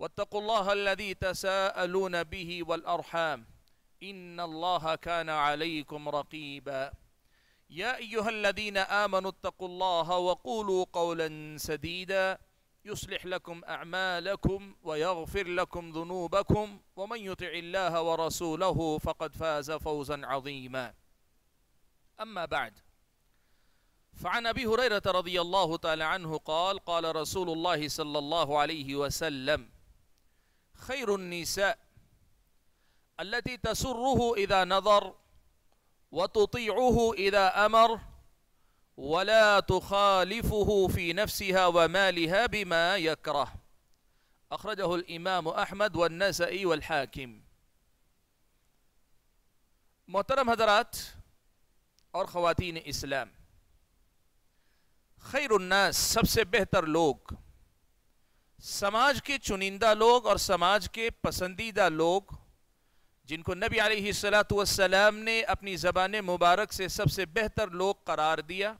واتقوا الله الذي تساءلون به والأرحام إن الله كان عليكم رقيبا يا أيها الذين آمنوا اتقوا الله وقولوا قولا سديدا يصلح لكم أعمالكم ويغفر لكم ذنوبكم ومن يطع الله ورسوله فقد فاز فوزا عظيما أما بعد فعن أبي هريرة رضي الله تعالى عنه قال قال رسول الله صلى الله عليه وسلم خير النساء التي تسره إذا نظر وتطيعه إذا أمر ولا تخالفه في نفسها ومالها بما يكره أخرجه الإمام أحمد والنسائي والحاكم محترم حضرات اور خواتین اسلام خیر الناس سب سے بہتر لوگ समाज के चुनिंदा लोग और समाज के पसंदीदा लोग जिनको नबी सलाम ने अपनी ज़बान मुबारक से सबसे बेहतर लोग करार दिया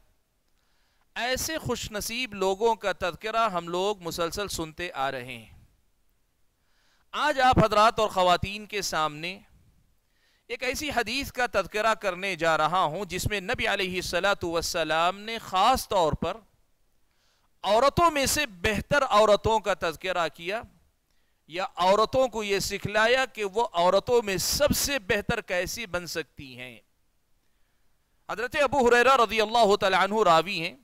ऐसे खुशनसीब लोगों का तذकरा हम लोग मुसलसल सुनते आ रहे हैं आज आप हजरात और ख़वातीन के सामने एक ऐसी हदीस का तذकरा करने जा रहा हूँ जिसमें नबी सलाम ने ख़ास तौर पर औरतों में से बेहतर औरतों का तस्करा किया या औरतों को यह सिखलाया कि वो औरतों में सबसे बेहतर कैसी बन सकती हैं हजरत अबू हुररा रजी अल्लाह तु रावी हैं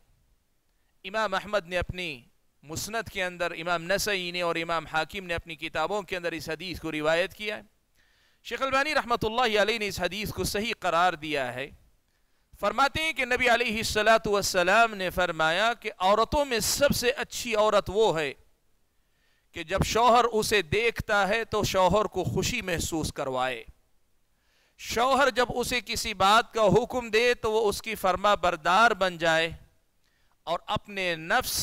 इमाम अहमद ने अपनी मुस्नद के अंदर इमाम नसई ने और इमाम हाकिम ने अपनी किताबों के अंदर इस हदीस को रिवायत किया है शेख अलबानी रहमत ने इस हदीस को सही करार दिया है फरमाते हैं कि नबी सलाम ने फरमाया कि औरतों में सबसे अच्छी औरत वो है कि जब शौहर उसे देखता है तो शौहर को खुशी महसूस करवाए शौहर जब उसे किसी बात का हुक्म दे तो वो उसकी फर्मा बरदार बन जाए और अपने नफ्स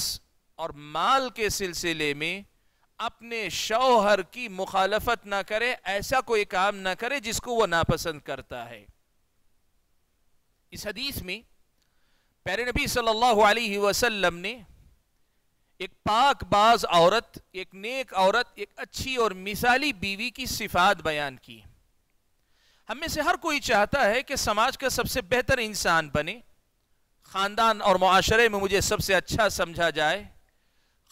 और माल के सिलसिले में अपने शौहर की मुखालफत ना करे ऐसा कोई काम ना करे जिसको वो नापसंद करता है इस हदीस में प्यारे नबी सल्लल्लाहु अलैहि वसल्लम ने एक पाक बाज औरत एक नेक औरत एक अच्छी और मिसाली बीवी की सिफात बयान की हम में से हर कोई चाहता है कि समाज का सबसे बेहतर इंसान बने ख़ानदान और माशरे में मुझे सबसे अच्छा समझा जाए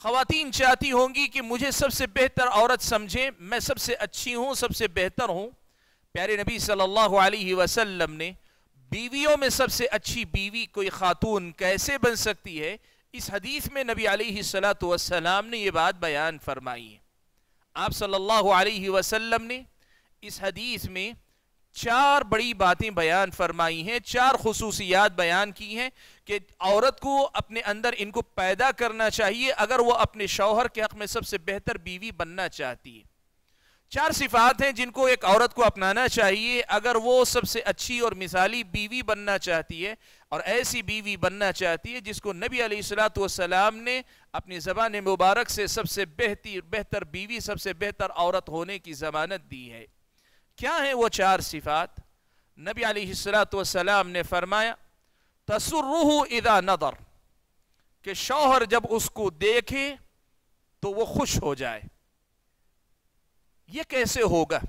खातन चाहती होंगी कि मुझे सबसे बेहतर औरत समझें मैं सबसे अच्छी हूँ सबसे बेहतर हूँ प्यारे नबी सल्लल्लाहु अलैहि वसल्लम ने बीवियों में सबसे अच्छी बीवी कोई खातून कैसे बन सकती है इस हदीस में नबी सलाम ने यह बात बयान फरमाई है आप सल्लल्लाहु अलैहि वसल्लम ने इस हदीस में चार बड़ी बातें बयान फरमाई हैं चार खसूसियात बयान की हैं कि औरत को अपने अंदर इनको पैदा करना चाहिए अगर वह अपने शौहर के हक़ में सबसे बेहतर बीवी बनना चाहती है चार सिफात हैं जिनको एक औरत को अपनाना चाहिए अगर वो सबसे अच्छी और मिसाली बीवी बनना चाहती है और ऐसी बीवी बनना चाहती है जिसको नबी सलाम ने अपनी ज़बान मुबारक से सबसे बेहतर बेहतर बीवी सबसे बेहतर औरत होने की ज़मानत दी है क्या है वो चार सिफात नबी सलाम ने फरमाया तसर्रह इदा नदर के शौहर जब उसको देखे तो वो खुश हो जाए ये कैसे होगा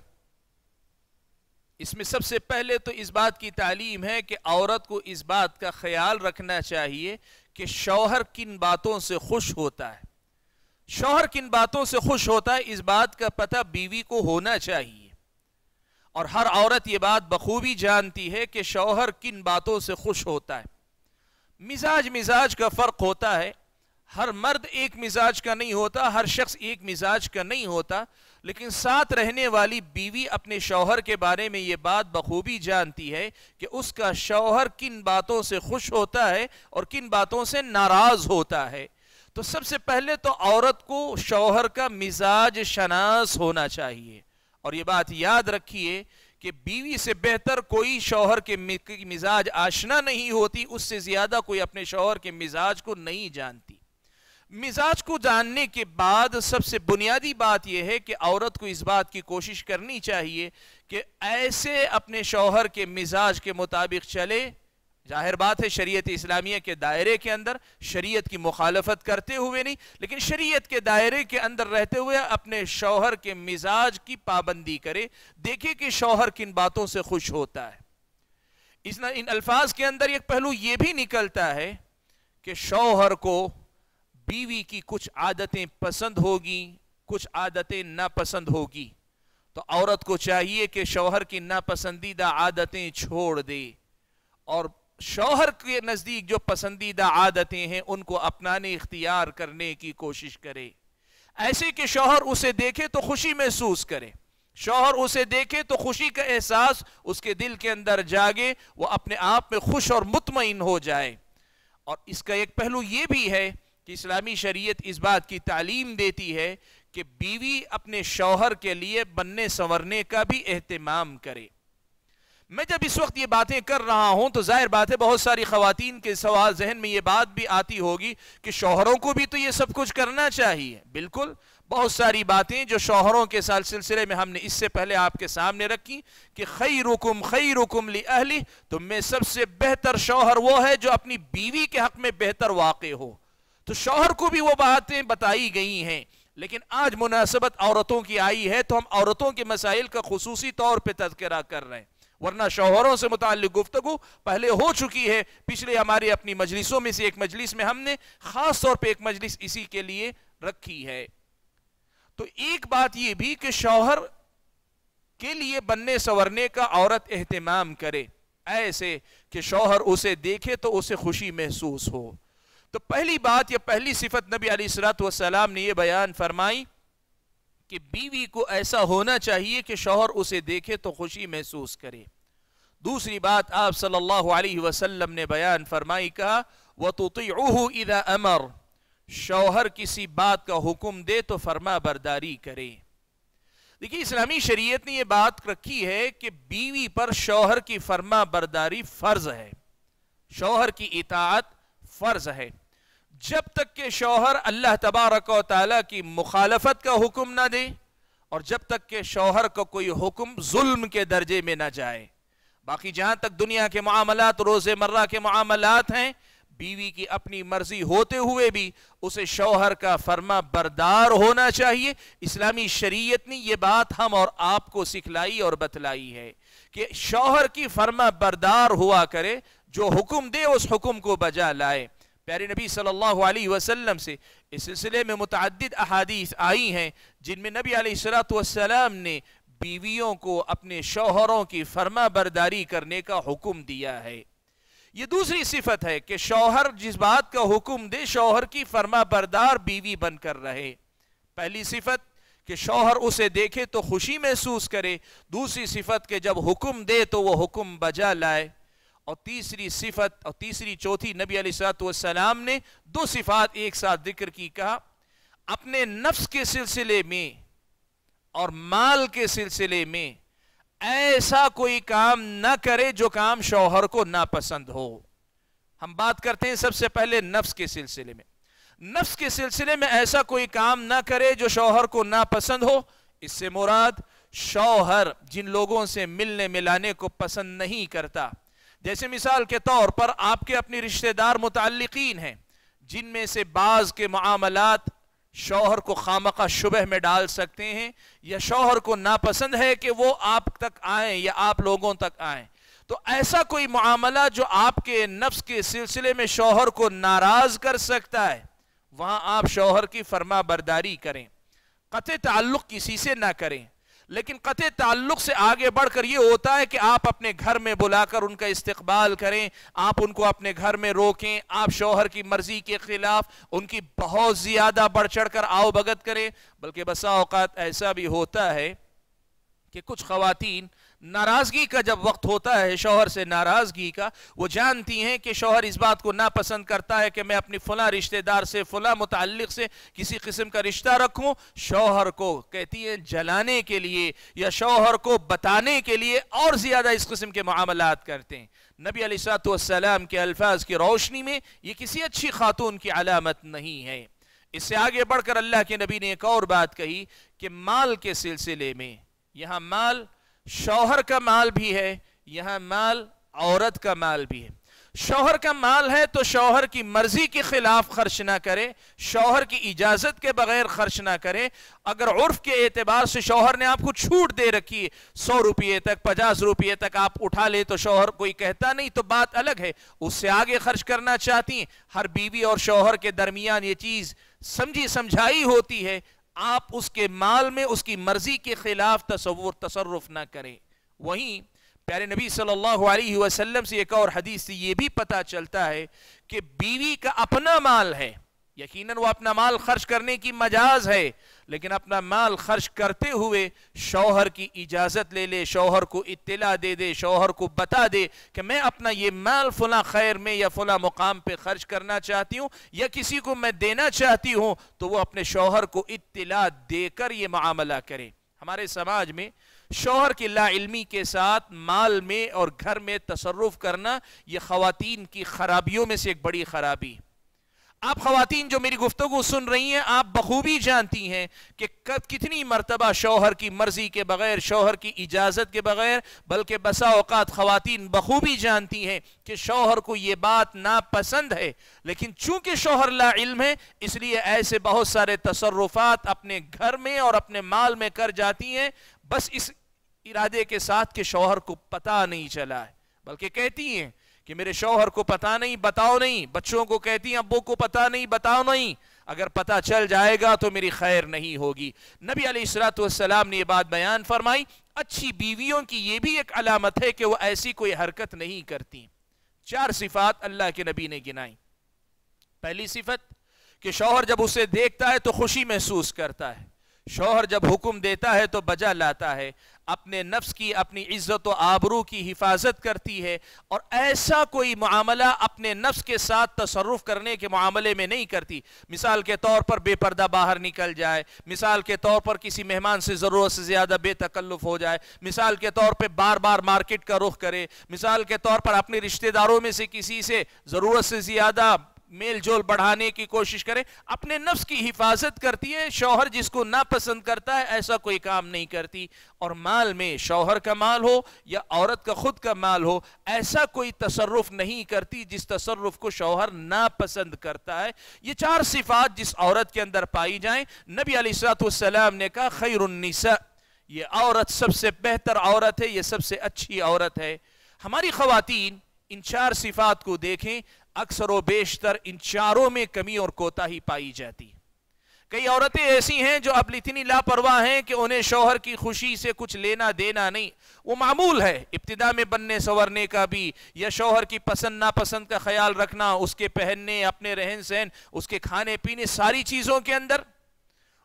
इसमें सबसे पहले तो इस बात की तालीम है कि औरत को इस बात का ख्याल रखना चाहिए कि शौहर किन बातों से खुश होता है शौहर किन बातों से खुश होता है इस बात का पता बीवी को होना चाहिए और हर औरत ये बात बखूबी जानती है कि शौहर किन बातों से खुश होता है मिजाज मिजाज का फ़र्क होता है हर मर्द एक मिजाज का नहीं होता हर शख्स एक मिजाज का नहीं होता लेकिन साथ रहने वाली बीवी अपने शौहर के बारे में ये बात बखूबी जानती है कि उसका शौहर किन बातों से खुश होता है और किन बातों से नाराज होता है तो सबसे पहले तो औरत को शौहर का मिजाज शनास होना चाहिए और ये बात याद रखिए कि बीवी से बेहतर कोई शौहर के मिजाज आशना नहीं होती उससे ज्यादा कोई अपने शौहर के मिजाज को नहीं जानती मिजाज को जानने के बाद सबसे बुनियादी बात यह है कि औरत को इस बात की कोशिश करनी चाहिए कि ऐसे अपने शौहर के मिजाज के मुताबिक चले जाहिर बात है शरीयत इस्लामिया के दायरे के अंदर शरीयत की मुखालफत करते हुए नहीं लेकिन शरीयत के दायरे के अंदर रहते हुए अपने शौहर के मिजाज की पाबंदी करे देखे कि शौहर किन बातों से खुश होता है इस इन अल्फाज के अंदर एक पहलू ये भी निकलता है कि शौहर को बीवी की कुछ आदतें पसंद होगी कुछ आदतें नापसंद होगी तो औरत को चाहिए कि शौहर की नापसंदीदा आदतें छोड़ दे और शौहर के नज़दीक जो पसंदीदा आदतें हैं उनको अपनाने इख्तियार करने की कोशिश करे ऐसे कि शौहर उसे देखे तो खुशी महसूस करे शौहर उसे देखे तो खुशी का एहसास उसके दिल के अंदर जागे वो अपने आप में खुश और मुतमिन हो जाए और इसका एक पहलू ये भी है इस्लामी शरीयत इस बात की तालीम देती है कि बीवी अपने शौहर के लिए बनने संवरने का भी एहतमाम करे मैं जब इस वक्त ये बातें कर रहा हूं तो जाहिर बात है बहुत सारी खातन के सवाल जहन में ये बात भी आती होगी कि शोहरों को भी तो ये सब कुछ करना चाहिए बिल्कुल बहुत सारी बातें जो शोहरों के साथ सिलसिले में हमने इससे पहले आपके सामने रखी कि खई रुकुम खई रुकुम ली अहली तुम तो में सबसे बेहतर शोहर वो है जो अपनी बीवी के हक में बेहतर वाक़ हो तो शौहर को भी वो बातें बताई गई हैं लेकिन आज मुनासिबत औरतों की आई है तो हम औरतों के मसाइल का खसूसी तौर पर तस्करा कर रहे हैं वरना शौहरों से मुतल गुफ्तु पहले हो चुकी है पिछले हमारे अपनी मजलिसों में से एक मजलिस में हमने ख़ास तौर पर एक मजलिस इसी के लिए रखी है तो एक बात यह भी कि शौहर के लिए बनने संवरने का औरत एहतमाम करे ऐसे कि शौहर उसे देखे तो उसे खुशी महसूस हो तो पहली बात या पहली सिफत नबी अलीसलाम ने यह बयान फरमाई कि बीवी को ऐसा होना चाहिए कि शौहर उसे देखे तो खुशी महसूस करे दूसरी बात आप सल्लल्लाहु अलैहि वसल्लम ने बयान फरमाई कहा वह तो इदा अमर शौहर किसी बात का हुक्म दे तो फरमा बरदारी करे देखिए इस्लामी शरीयत ने यह बात रखी है कि बीवी पर शौहर की फरमा बरदारी फर्ज है शौहर की इतात फर्ज है जब तक के शौहर अल्लाह तबारक ताली की मुखालफत का हुक्म ना दे और जब तक के शौहर का को कोई हुक्म जुल्म के दर्जे में ना जाए बाकी जहां तक दुनिया के मामला रोज़मर्रा के मामला हैं बीवी की अपनी मर्जी होते हुए भी उसे शौहर का फर्मा बरदार होना चाहिए इस्लामी शरीयत ने यह बात हम और आपको सिखलाई और बतलाई है कि शौहर की फर्मा बरदार हुआ करे जो हुक्म दे उस हुक्म को बजा लाए प्यारे नबी सल्लल्लाहु अलैहि वसल्लम से इस सिलसिले में मुतद अहादीस आई हैं जिनमें नबी अलैहिस्सलाम ने बीवियों को अपने शोहरों की फर्मा बरदारी करने का हुक्म दिया है ये दूसरी सिफत है कि शौहर जिस बात का हुक्म दे शौहर की फर्मा बरदार बीवी बनकर रहे पहली सिफत कि शौहर उसे देखे तो खुशी महसूस करे दूसरी सिफत के जब हुक्म दे तो वह हुक्म बजा लाए और तीसरी सिफत और तीसरी चौथी नबी अलीसलाम ने दो सिफात एक साथ जिक्र की कहा अपने नफ्स के सिलसिले में और माल के सिलसिले में ऐसा कोई काम ना करे जो काम शौहर को नापसंद हो हम बात करते हैं सबसे पहले नफ्स के सिलसिले में नफ्स के सिलसिले में ऐसा कोई काम ना करे जो शौहर को नापसंद हो इससे मुराद शौहर जिन लोगों से मिलने मिलाने को पसंद नहीं करता जैसे मिसाल के तौर पर आपके अपने रिश्तेदार मुतलकिन हैं जिनमें से बाज़ के मामलात शोहर को खामका शुबह में डाल सकते हैं या शोहर को नापसंद है कि वो आप तक आए या आप लोगों तक आए तो ऐसा कोई मामला जो आपके नफ्स के सिलसिले में शोहर को नाराज़ कर सकता है वहां आप शोहर की फरमा बरदारी करें कत ताल्लुक़ किसी से ना करें लेकिन कत ताल्लुक से आगे बढ़कर यह होता है कि आप अपने घर में बुलाकर उनका इस्तकबाल करें आप उनको अपने घर में रोकें आप शोहर की मर्जी के खिलाफ उनकी बहुत ज़्यादा बढ़ चढ़ कर आओ भगत करें बल्कि बसा औकात ऐसा भी होता है कि कुछ खातन नाराज़गी का जब वक्त होता है शोहर से नाराज़गी का वो जानती हैं कि शोहर इस बात को नापसंद करता है कि मैं अपनी फला रिश्तेदार से फला मुतल से किसी किस्म का रिश्ता रखूं शोहर को कहती हैं जलाने के लिए या शोहर को बताने के लिए और ज़्यादा इस किस्म के मामला करते हैं नबी अलीसातम के अल्फाज की रोशनी में ये किसी अच्छी खातून की अलामत नहीं है इससे आगे बढ़कर अल्लाह के नबी ने एक और बात कही कि माल के सिलसिले में यहाँ माल शौहर का माल भी है यहां माल औरत का माल भी है शौहर का माल है तो शौहर की मर्जी के खिलाफ खर्च ना करें शौहर की इजाजत के बगैर खर्च ना करे अगर उर्फ के एतबार से शौहर ने आपको छूट दे रखी है सौ रुपये तक पचास रुपये तक आप उठा ले तो शौहर कोई कहता नहीं तो बात अलग है उससे आगे खर्च करना चाहती हर बीवी और शौहर के दरमियान ये चीज़ समझी समझाई होती है आप उसके माल में उसकी मर्जी के खिलाफ तस्वुर तसरफ ना करें वहीं प्यारे नबी सल्लल्लाहु अलैहि वसल्लम से एक और हदीस से यह भी पता चलता है कि बीवी का अपना माल है यकीनन वो अपना माल खर्च करने की मजाज है लेकिन अपना माल खर्च करते हुए शौहर की इजाज़त ले ले शौहर को इत्तला दे दे शौहर को बता दे कि मैं अपना ये माल फला खैर में या फला मुकाम पे खर्च करना चाहती हूँ या किसी को मैं देना चाहती हूँ तो वो अपने शौहर को इत्तला देकर ये मामला करे हमारे समाज में शोहर की लाइलमी के साथ माल में और घर में तसरुफ करना ये ख़वान की ख़राबियों में से एक बड़ी ख़राबी है आप खातन जो मेरी गुफ्तु को सुन रही हैं आप बखूबी जानती हैं कि कब कितनी मरतबा शोहर की मर्जी के बगैर शोहर की इजाज़त के बगैर बल्कि बसा औकात खातन बखूबी जानती हैं कि शोहर को ये बात नापसंद है लेकिन चूंकि शोहर इल्म है इसलिए ऐसे बहुत सारे तसरुफात अपने घर में और अपने माल में कर जाती हैं बस इस इरादे के साथ कि शोहर को पता नहीं चला है बल्कि कहती हैं कि मेरे शौहर को पता नहीं बताओ नहीं बच्चों को कहती अबू को पता नहीं बताओ नहीं अगर पता चल जाएगा तो मेरी खैर नहीं होगी नबी अलीसलाम ने यह बात बयान फरमाई अच्छी बीवियों की यह भी एक अलामत है कि वह ऐसी कोई हरकत नहीं करती चार सिफात अल्लाह के नबी ने गिनाई पहली सिफत कि शौहर जब उसे देखता है तो खुशी महसूस करता है शौहर जब हुक्म देता है तो बजा लाता है अपने नफ्स की अपनी इज्जत व आबरू की हिफाजत करती है और ऐसा कोई मामला अपने नफ्स के साथ तसरुफ करने के मामले में नहीं करती मिसाल के तौर पर बेपर्दा बाहर निकल जाए मिसाल के तौर पर किसी मेहमान से ज़रूरत से ज़्यादा बेतकल्लुफ़ हो जाए मिसाल के तौर पर बार बार मार्केट का रुख करे मिसाल के तौर पर अपने रिश्तेदारों में से किसी से ज़रूरत से ज़्यादा मेल जोल बढ़ाने की कोशिश करें अपने नफ्स की हिफाजत करती है शौहर जिसको नापसंद करता है ऐसा कोई काम नहीं करती और माल में शौहर का माल हो या औरत का खुद का माल हो ऐसा कोई तसरुफ नहीं करती जिस तसरुफ को शौहर नापसंद करता है ये चार सिफात जिस औरत के अंदर पाई जाए नबी अलैहिस्सलाम ने कहा खैरुन्निसा ये औरत सबसे बेहतर औरत है यह सबसे अच्छी औरत है हमारी खातन इन चार सिफात को देखें अक्सर व बेशतर इन चारों में कमी और कोताही पाई जाती कई औरतें ऐसी हैं जो अब इतनी लापरवाह हैं कि उन्हें शोहर की खुशी से कुछ लेना देना नहीं वो मामूल है इब्तदा में बनने संवरने का भी या शोहर की पसंद नापसंद का ख्याल रखना उसके पहनने अपने रहन सहन उसके खाने पीने सारी चीज़ों के अंदर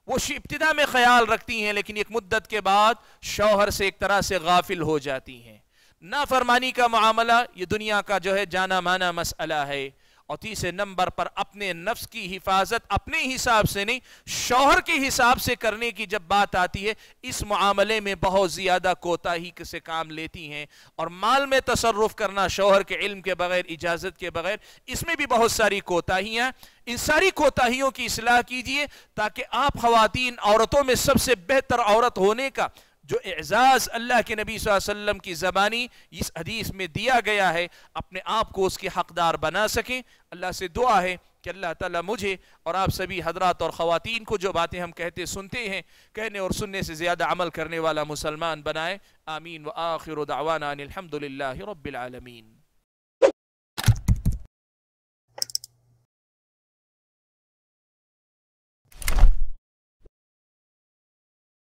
वो इब्तदा में ख्याल रखती हैं लेकिन एक मुद्दत के बाद शोहर से एक तरह से गाफिल हो जाती हैं नाफरमानी का मामला ये दुनिया का जो है जाना माना मसला है और तीसरे नंबर पर अपने नफ्स की हिफाजत अपने हिसाब से नहीं शौहर के हिसाब से करने की जब बात आती है इस मामले में बहुत ज़्यादा कोताही से काम लेती हैं और माल में तसरफ करना शौहर के इल्म के बगैर इजाज़त के बगैर इसमें भी बहुत सारी कोताहियां इन सारी कोताहियों की असलाह कीजिए ताकि आप खातन औरतों में सबसे बेहतर औरत होने का जो एजाज़ अल्लाह के नबी वसल्लम की ज़बानी इस हदीस में दिया गया है अपने आप को उसके हकदार बना सकें अल्लाह से दुआ है कि अल्लाह ताला मुझे और आप सभी हजरात और ख़वातीन को जो बातें हम कहते सुनते हैं कहने और सुनने से ज़्यादा अमल करने वाला मुसलमान बनाए आमीन व आखिर दावाना अलहमदिल्ला रबालमीन